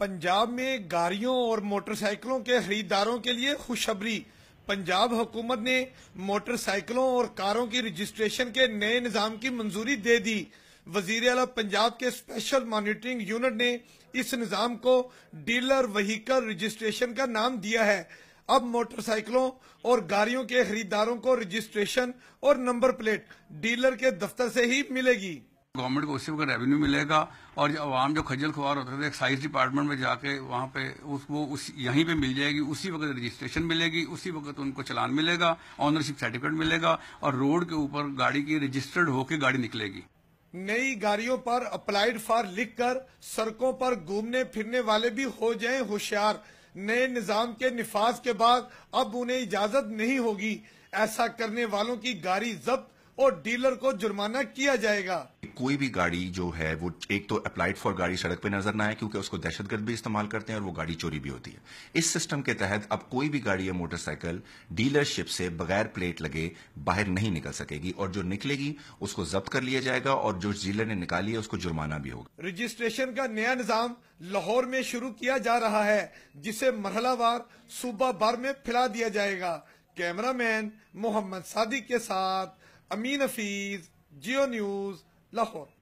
पंजाब में गाड़ियों और मोटरसाइकिलों के खरीदारों के लिए खुशखबरी पंजाब हुकूमत ने मोटरसाइकिलों और कारों की रजिस्ट्रेशन के नए निज़ाम की मंजूरी दे दी वजीर अला पंजाब के स्पेशल मॉनिटरिंग यूनिट ने इस निज़ाम को डीलर वहीकल रजिस्ट्रेशन का नाम दिया है अब मोटरसाइकिलों और गाड़ियों के खरीदारों को रजिस्ट्रेशन और नंबर प्लेट डीलर के दफ्तर से ही मिलेगी गवर्नमेंट को उससे वक्त रेवेन्यू मिलेगा और आवाम जो खजल खुआर होते थे एक्साइज डिपार्टमेंट में जाके वहाँ पे उस वो उस यहीं पे मिल जाएगी उसी वक्त रजिस्ट्रेशन मिलेगी उसी वक्त उनको चलान मिलेगा ऑनरशिप सर्टिफिकेट मिलेगा और रोड के ऊपर गाड़ी की रजिस्टर्ड होकर गाड़ी निकलेगी नई गाड़ियों पर अप्लाइड फॉर कर सड़कों पर घूमने फिरने वाले भी हो जाए होशियार नए निजाम के निफाज के बाद अब उन्हें इजाजत नहीं होगी ऐसा करने वालों की गाड़ी जब्त और डीलर को जुर्माना किया जाएगा कोई भी गाड़ी जो है वो एक तो अप्लाइड फॉर गाड़ी सड़क पे नजर ना आए क्योंकि उसको दहशतगर्द भी इस्तेमाल करते हैं और वो गाड़ी चोरी भी होती है इस सिस्टम के तहत अब कोई भी गाड़ी या मोटरसाइकिल डीलरशिप से बगैर प्लेट लगे बाहर नहीं निकल सकेगी और जो निकलेगी उसको जब्त कर लिया जाएगा और जो डीलर ने निकाली है उसको जुर्माना भी होगा रजिस्ट्रेशन का नया निजाम लाहौर में शुरू किया जा रहा है जिसे मरहलावार सुबह भर में फैला दिया जाएगा कैमरामैन मोहम्मद सादिक के साथ Amin Afiz, Geo News, Lahore.